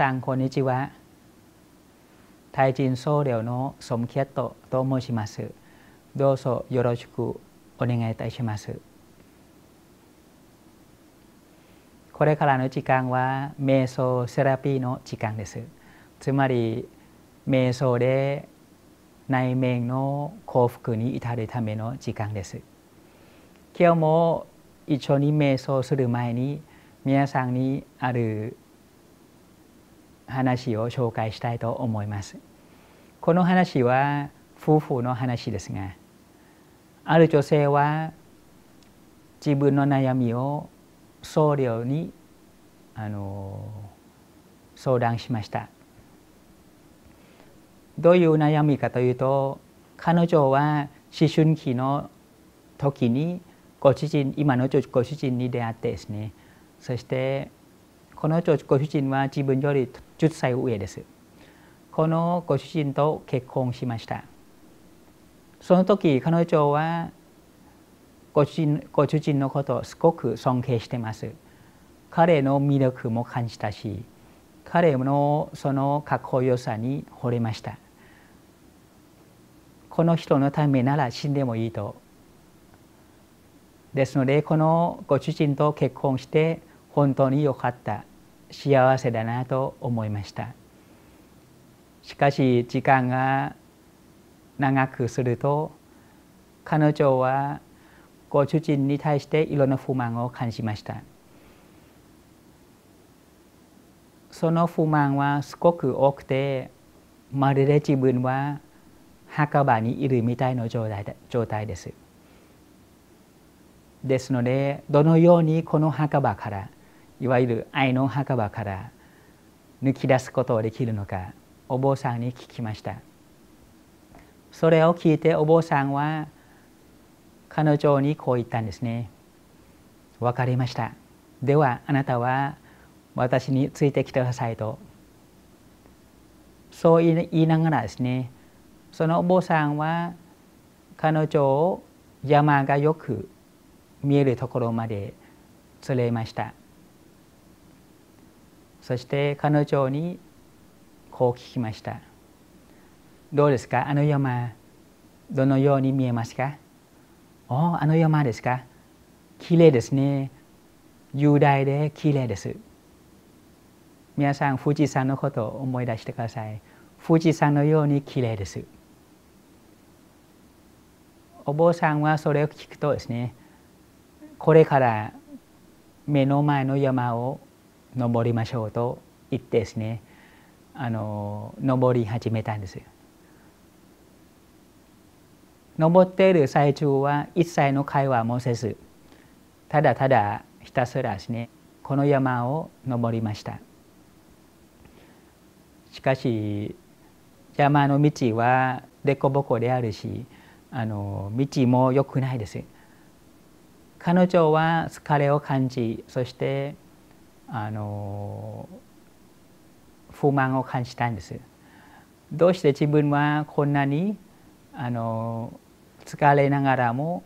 ซังโคนิจ人僧侶のソยキีนโซเดีどうぞよろしくお願いいたします。これからの時間は瞑想セラピーの時間です。つまり瞑想で内面の幸福に至るための時間です。今日も一緒に瞑想する前に皆さんにある話を紹介したいと思いますこの話は夫婦の話ですがある女性は自分の悩みを僧侶にあの相談しましたどういう悩みかというと彼女は思春期の時にご主人今のご主人に出会ってですねそしてこのご主人は自分より10歳上です。このご主人と結婚しました。その時彼女はご主人ご主人のことをすごく尊敬してます。彼の魅力も感じたし彼のそのかっこよさに惚れました。この人のためなら死んでもいいと。ですのでこのご主人と結婚して本当によかった幸せだなと思いましたしかし時間が長くすると彼女はご主人に対していろんな不満を感じましたその不満はすごく多くてまるで自分は墓場にいるみたいな状態ですですのでどのようにこの墓場からいわゆる愛の墓場から抜き出すことはできるのかお坊さんに聞きましたそれを聞いてお坊さんは彼女にこう言ったんですね分かりましたではあなたは私についてきてくださいとそう言いながらですねそのお坊さんは彼女を山がよく見えるところまで連れましたそして彼女にこう聞きましたどうですかあの山どのように見えますかおあの山ですかきれいですね雄大できれいです皆さん富士山のことを思い出してください富士山のようにきれいですお坊さんはそれを聞くとですねこれから目の前の山を登りましょうと言ってですねあの登り始めたんですよ。登っている最中は一切の会話もせずただただひたすらですねこの山を登りましたしかし山の道は凸凹であるしあの道も良くないです彼女は疲れを感じそしてあの不満を感じたんですどうして自分はこんなにあの疲れながらも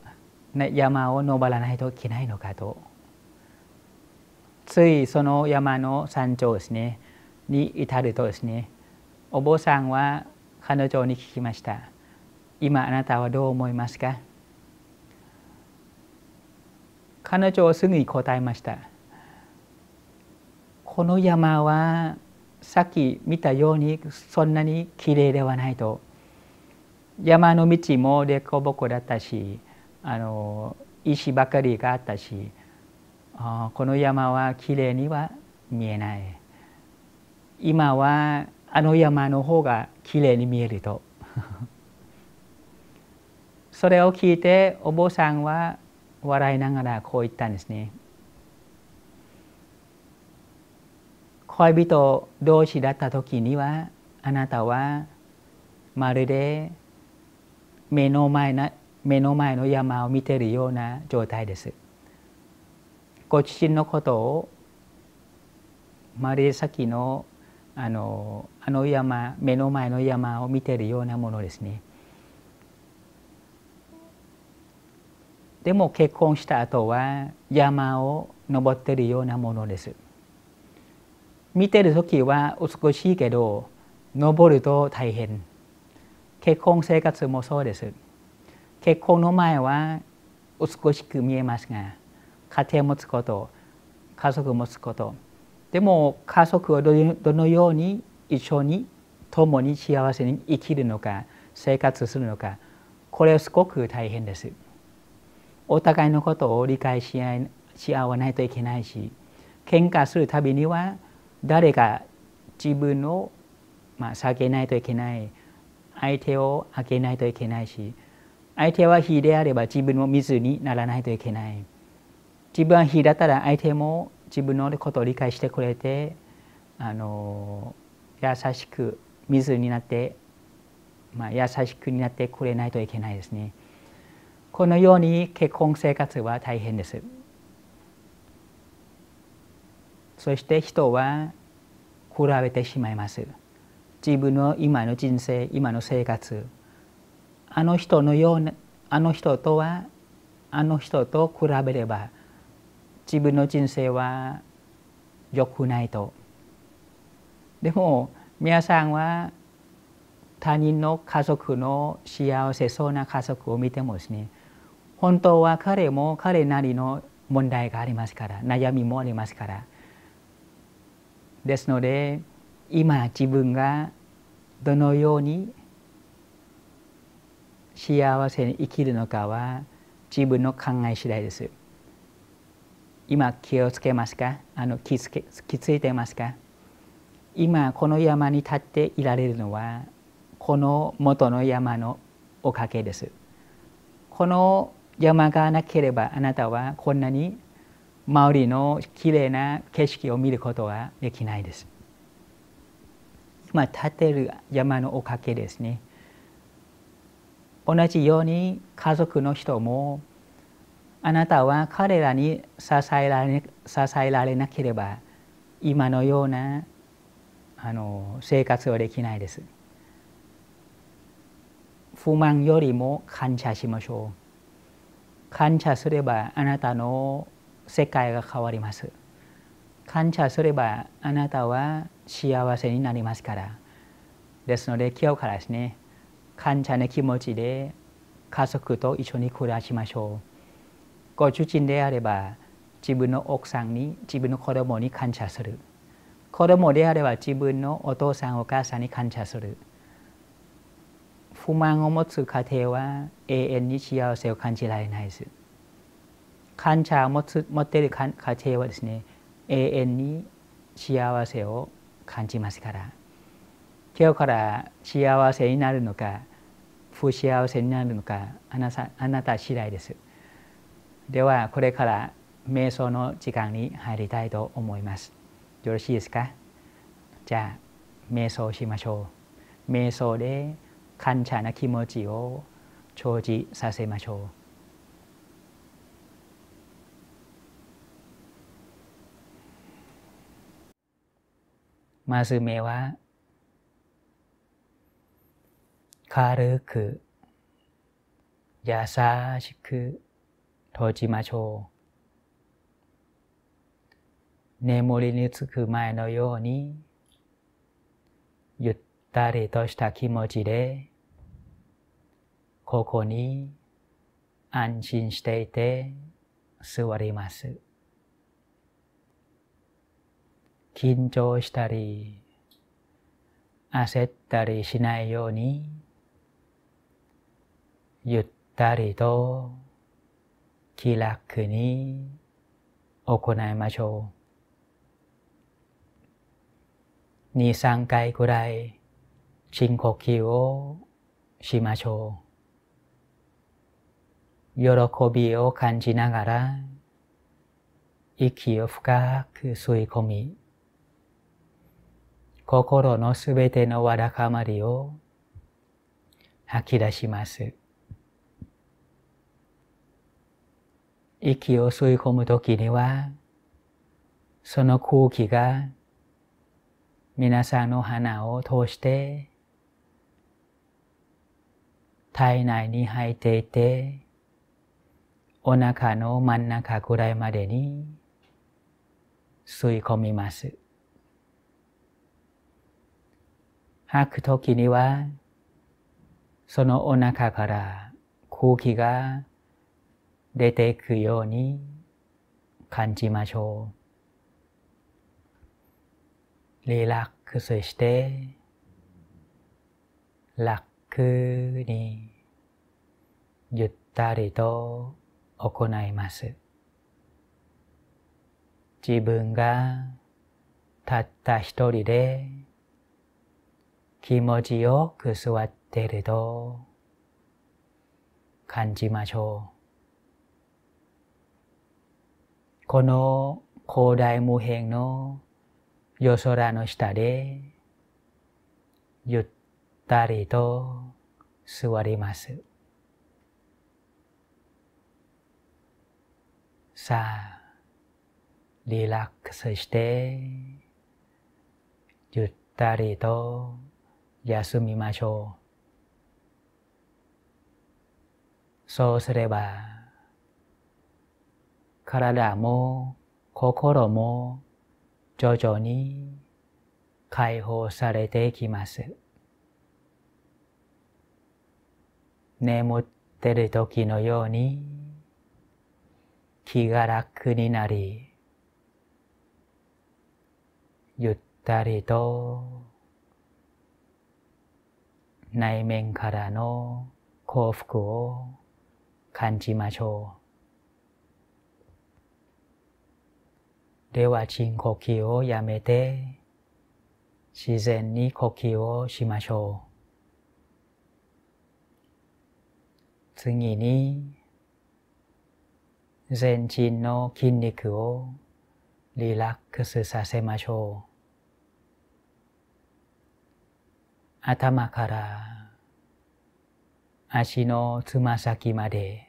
山を登らないといけないのかとついその山の山頂ですねに至るとですねお坊さんは彼女に聞きました今あなたはどう思いますか彼女はすぐに答えましたこの山はさっき見たようにそんなにきれいではないと山の道も凸凹だったしあの石ばかりがあったしあこの山はきれいには見えない今はあの山の方がきれいに見えると それを聞いてお坊さんは笑いながらこう言ったんですね。恋人同士だった時にはあなたはまるで目の前な目の前の山を見ているような状態です。ご自身のことをまるで先のあのあの山目の前の山を見ているようなものですね。でも結婚した後は山を登っているようなものです。見てる時は美しいけど登ると大変結婚生活もそうです結婚の前は美しく見えますが家庭持つこと家族持つことでも家族をどのように一緒に共に幸せに生きるのか生活するのかこれはすごく大変ですお互いのことを理解し合わないといけないし喧嘩するたびには誰が自分を、まあ、下げないといけない相手をあげないといけないし相手は火であれば自分も水にならないといけない自分は火だったら相手も自分のことを理解してくれてあの優しく水になって、まあ、優しくになってくれないといけないですね。このように結婚生活は大変です。そして人は比べてしまいます自分の今の人生今の生活あの人のようなあの人とはあの人と比べれば自分の人生は良くないとでも皆さんは他人の家族の幸せそうな家族を見てもですね本当は彼も彼なりの問題がありますから悩みもありますからですので今自分がどのように幸せに生きるのかは自分の考え次第です。今気をつけますかあの気付気づいてますか今この山に立っていられるのはこの元の山のおかげです。この山がなければあなたはこんなに周りのきれいな景色を見ることはできないです。今立てる山のおかげですね。同じように家族の人もあなたは彼らに支えられ支えられなければ今のようなあの生活はできないです。不満よりも感謝しましょう。感謝すればあなたの世界が変わります感謝すればあなたは幸せになりますからですので今日からですね感謝の気持ちで家族と一緒に暮らしましょうご主人であれば自分の奥さんに自分の子供に感謝する子供であれば自分のお父さんお母さんに感謝する不満を持つ家庭は永遠に幸せを感じられないです感謝を持つ持っている家庭はですね永遠に幸せを感じますから今日から幸せになるのか不幸せになるのかあなたあなた次第ですではこれから瞑想の時間に入りたいと思いますよろしいですかじゃあ瞑想しましょう瞑想で感謝な気持ちを生じさせましょうマス目は軽く優しく閉じましょう。眠りにつく前のようにゆったりとした気持ちでここに安心していて座ります。緊張したり焦ったりしないようにゆったりと気楽に行いましょう。2、3回くらい深呼吸をしましょう。喜びを感じながら息を深く吸い込み心のすべてのわだかまりを吐き出します。息を吸い込むときには、その空気が皆さんの鼻を通して体内に入っていてお腹の真ん中ぐらいまでに吸い込みます。吐くときには、そのお腹から空気が出ていくように感じましょう。リラックスして、楽にゆったりと行います。自分がたった一人で気持ちよく座ってると感じましょう。この広大無辺の夜空の下でゆったりと座ります。さあ、リラックスしてゆったりと休みましょう。そうすれば、体も心も徐々に解放されていきます。眠ってる時のように気が楽になり、ゆったりと内面からの幸福を感じましょう。では、深呼吸をやめて、自然に呼吸をしましょう。次に、全身の筋肉をリラックスさせましょう。頭から足のつま先まで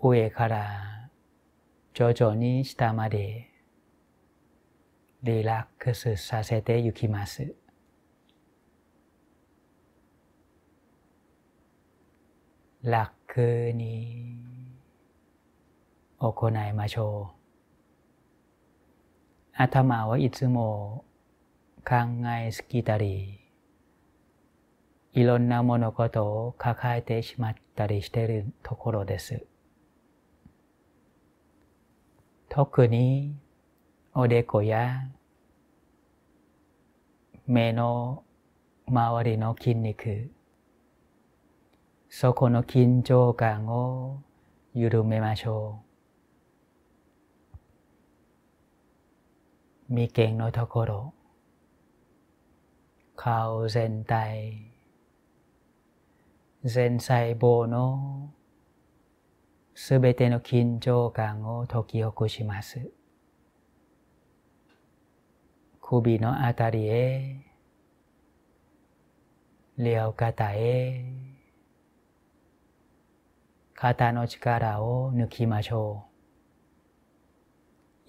上から徐々に下までリラックスさせてゆきます。楽に行いましょう。頭をいつも考えすぎたり、いろんな物事を抱えてしまったりしているところです。特におでこや目の周りの筋肉、そこの緊張感を緩めましょう。眉間のところ、顔全体、全細胞のすべての緊張感を解き起こします。首のあたりへ、両肩へ、肩の力を抜きましょ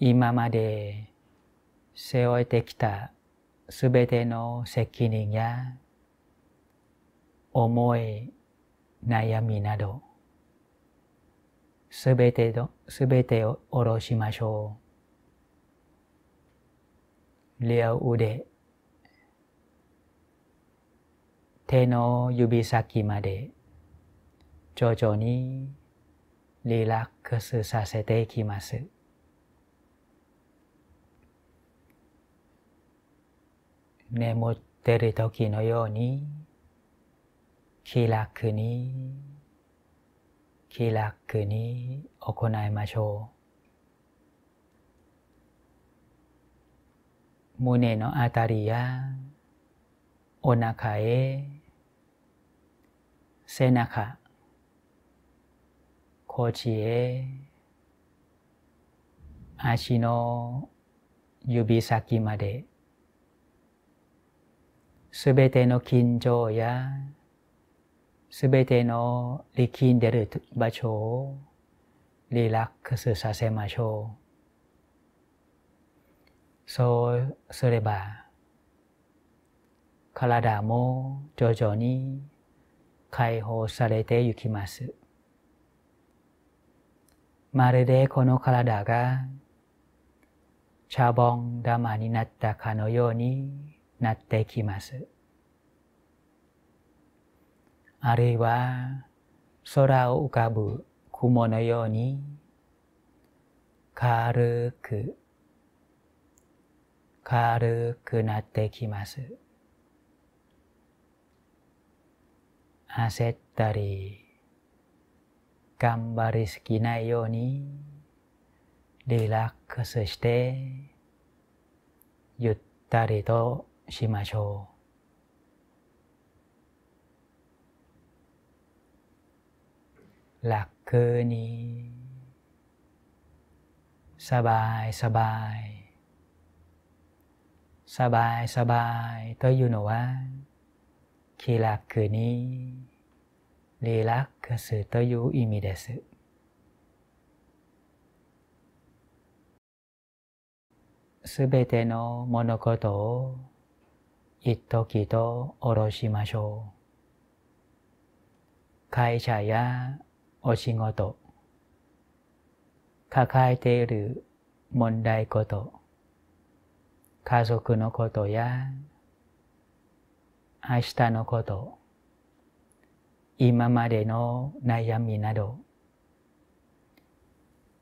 う。今まで背負えてきたすべての責任や思い、悩みなど、すべての、すべてを下ろしましょう。両腕、手の指先まで、徐々にリラックスさせていきます。眠ってる時のように気楽に気楽に行いましょう胸のあたりやお腹へ背中腰へ足の指先まですべての緊張や、すべての力んでる場所をリラックスさせましょう。そうすれば、体も徐々に解放されていきます。まるでこの体が、茶ャボン玉になったかのようになってきます。あるいは空を浮かぶ雲のように軽く軽くなってきます。焦ったり頑張りすぎないようにリラックスしてゆったりとしましょう。楽にさばいさばい、さばいさばいというのは気楽にリラックスという意味です。すべての物事を一時と下ろしましょう。会社やお仕事、抱えている問題こと、家族のことや明日のこと、今までの悩みなど、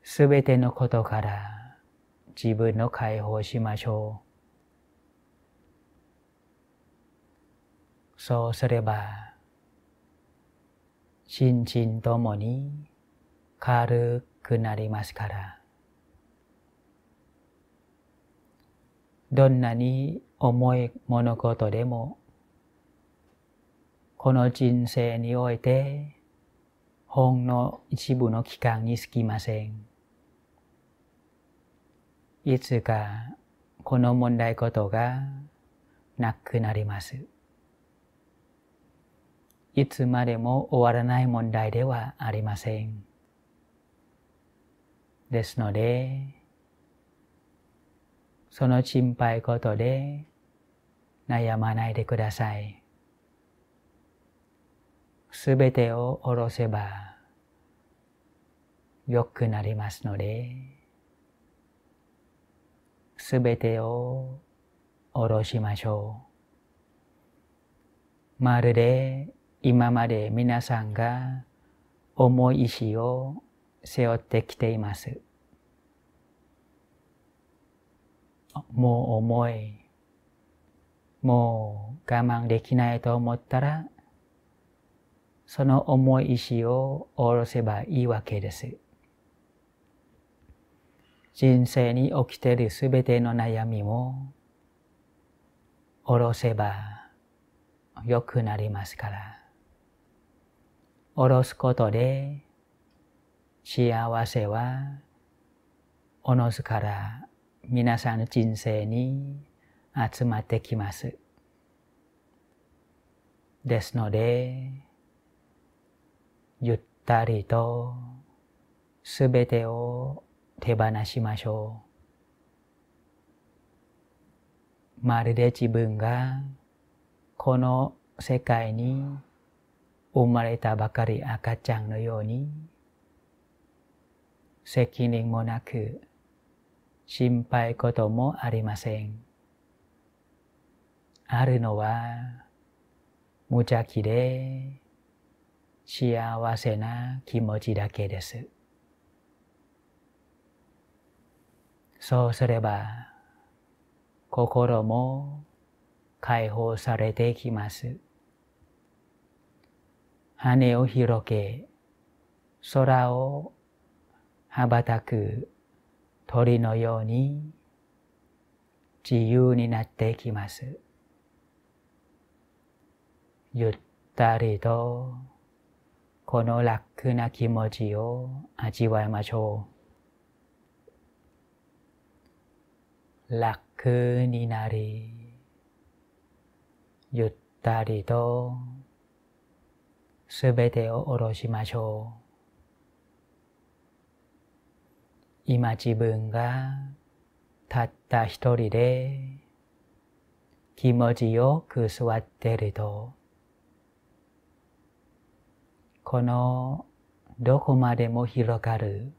すべてのことから自分を解放しましょう。そうすれば、心身ともに軽くなりますから、どんなに重い物事でも、この人生において、ほんの一部の期間にすきません。いつかこの問題ことがなくなります。いつまでも終わらない問題ではありません。ですので、その心配事で悩まないでください。すべてを下ろせば良くなりますので、すべてを下ろしましょう。まるで今まで皆さんが重い意志を背負ってきています。もう重い。もう我慢できないと思ったら、その重い意志を下ろせばいいわけです。人生に起きているすべての悩みも、下ろせば良くなりますから。下ろすことで幸せはおのずから皆さんの人生に集まってきます。ですので、ゆったりとすべてを手放しましょう。まるで自分がこの世界に生まれたばかり赤ちゃんのように責任もなく心配こともありません。あるのは無邪気で幸せな気持ちだけです。そうすれば心も解放されてきます。羽を広げ、空を羽ばたく鳥のように自由になっていきます。ゆったりとこの楽な気持ちを味わいましょう。楽になり、ゆったりとすべてを下ろしましょう。今自分がたった一人で気持ちよく座っていると、このどこまでも広がる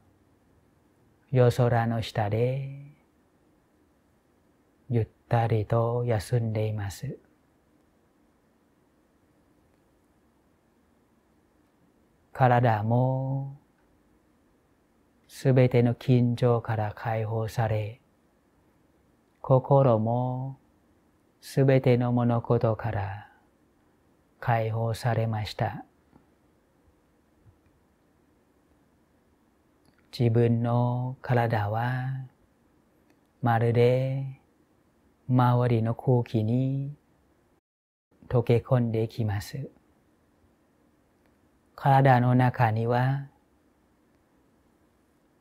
夜空の下でゆったりと休んでいます。体もすべての緊張から解放され、心もすべての物事から解放されました。自分の体はまるで周りの空気に溶け込んでいきます。体の中には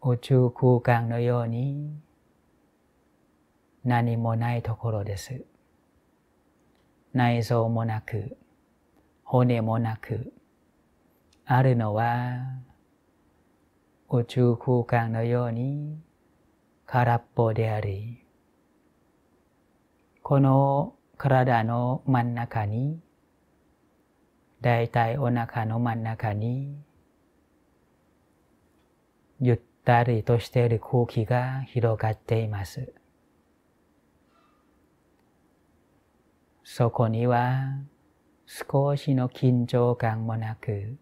宇宙空間のように何もないところです。内臓もなく、骨もなく、あるのは宇宙空間のように空っぽであり、この体の真ん中に大体お腹の真ん中に、ゆったりとしている空気が広がっています。そこには少しの緊張感もなく、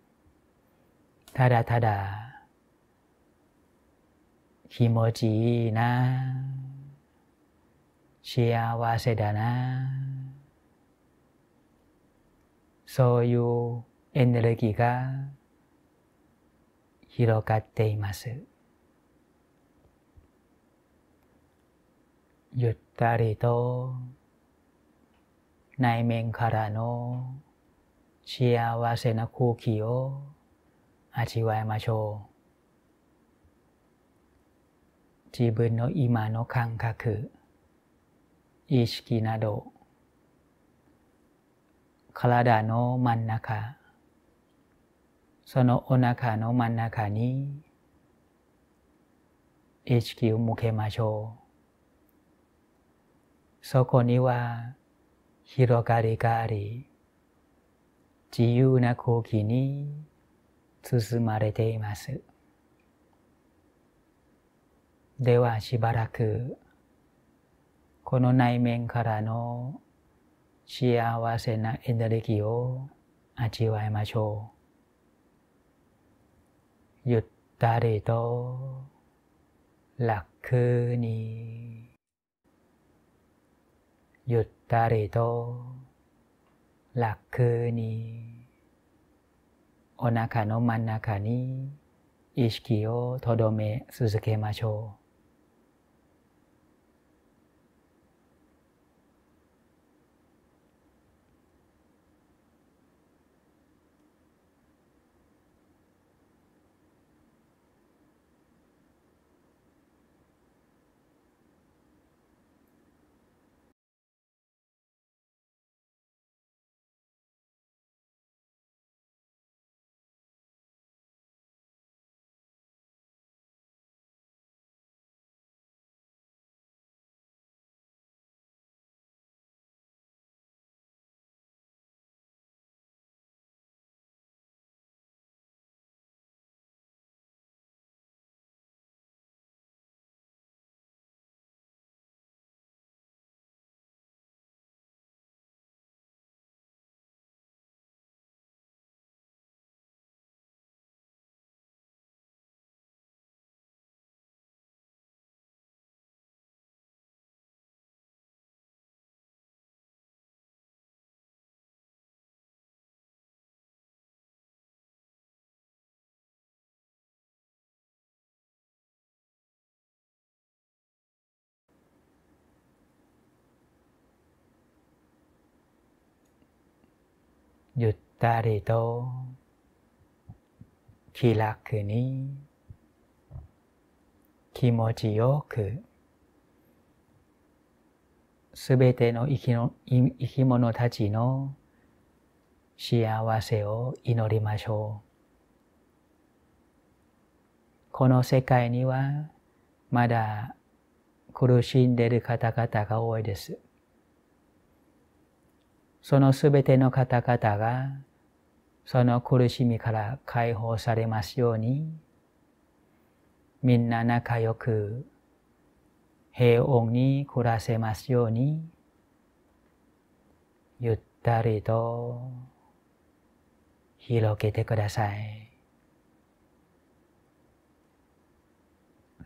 ただただ気持ちいいな、幸せだな、そういうエネルギーが広がっています。ゆったりと内面からの幸せな空気を味わいましょう。自分の今の感覚、意識など体の真ん中そのお腹の真ん中に意識を向けましょうそこには広がりがあり自由な空気に包まれていますではしばらくこの内面からの幸せなエネルギーを味わいましょう。ゆったりと楽にゆったりと楽にお腹の真ん中に意識をとどめ続けましょう。ゆったりと気楽に気持ちよくすべての生き物たちの幸せを祈りましょう。この世界にはまだ苦しんでいる方々が多いです。そのすべての方々がその苦しみから解放されますようにみんな仲良く平穏に暮らせますようにゆったりと広げてください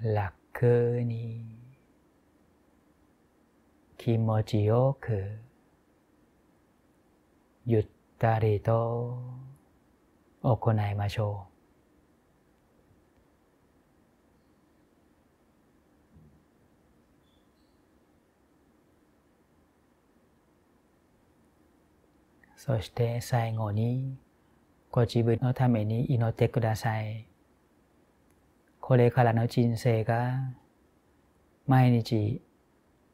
楽に気持ちよくゆったりと行いましょう。そして最後にご自分のために祈ってください。これからの人生が毎日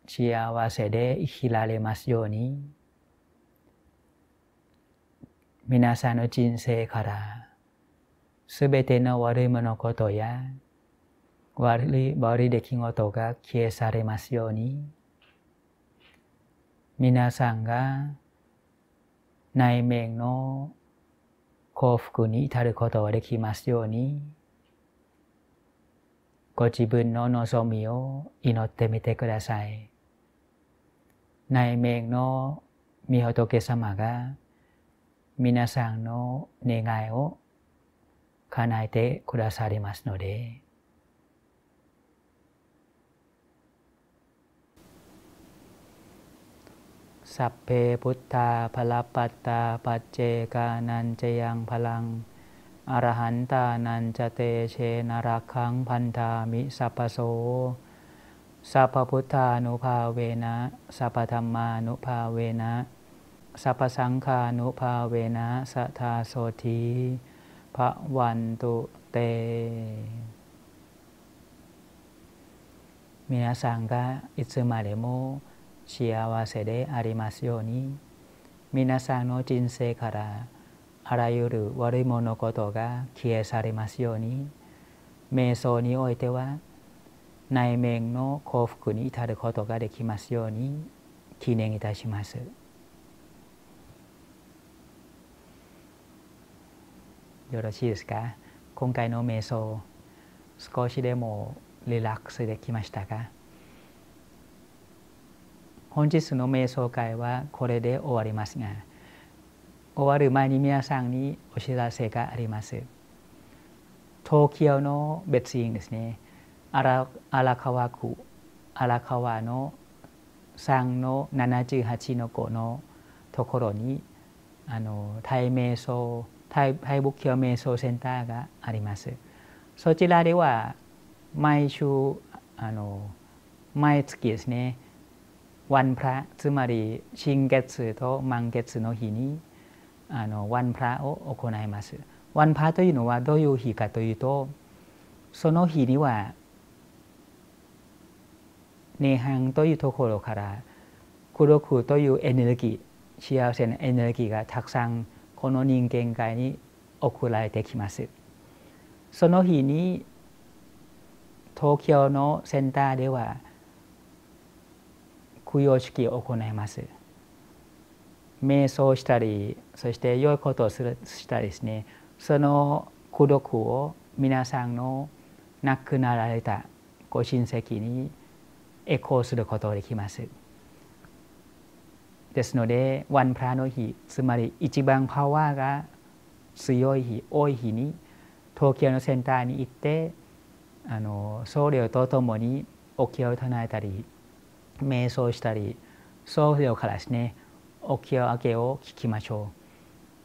幸せで生きられますように。皆さんの人生からすべての悪いことや悪い悪い出来事が消え去れますように皆さんが内面の幸福に至ることができますようにご自分の望みを祈ってみてください内面の御仏様が皆さんの願いを叶えてくだされますので、สัพเพพุทธาพลปัตตาปัจเจกานันจยังพลังอรหันตานันจเตเชนรักขังพันธามิสัพโสสัพพุทธานุภาเวนะสัพธรรมานุภาเวนะสัพสังคานุภาเวนะสทาโสธีพระวันตุเต皆さんがいつまでも幸せでありますように皆さんの人生からあらゆる悪い物事が消え去りますように瞑想においては内面の幸福に至ることができますように記念いたします。よろしいですか今回の瞑想少しでもリラックスできましたか本日の瞑想会はこれで終わりますが終わる前に皆さんにお知らせがあります東京の別院ですね荒川区荒川の3の78の5のところにあの対瞑想大北教瞑想センターがありますそちらでは毎週あの毎月ですねワンプラ、つまり新月と満月の日にあのワンプラを行いますワンパーというのはどういう日かというとその日には涅槃というところから孤独というエネルギー幸せなエネルギーがたくさんこの人間界に送られてきますその日に東京のセンターでは供養式を行います瞑想したりそして良いことをするしたりですねその孤独を皆さんの亡くなられたご親戚にエコーすることができます。ですので、ワンプラの日、つまり一番パワーが強い日、多い日に、東京のセンターに行って、あの僧侶と共にお経を唱えたり、瞑想したり、僧侶からですね、お経明けを聞きましょ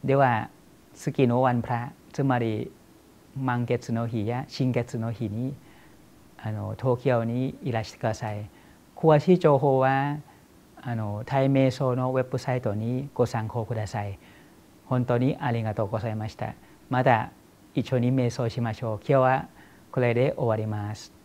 う。では、月のワンプラ、つまり満月の日や新月の日に、あの東京にいらしてください。詳しい情報はあの対瞑想のウェブサイトにご参考ください。本当にありがとうございました。また一緒に瞑想しましょう。今日はこれで終わります。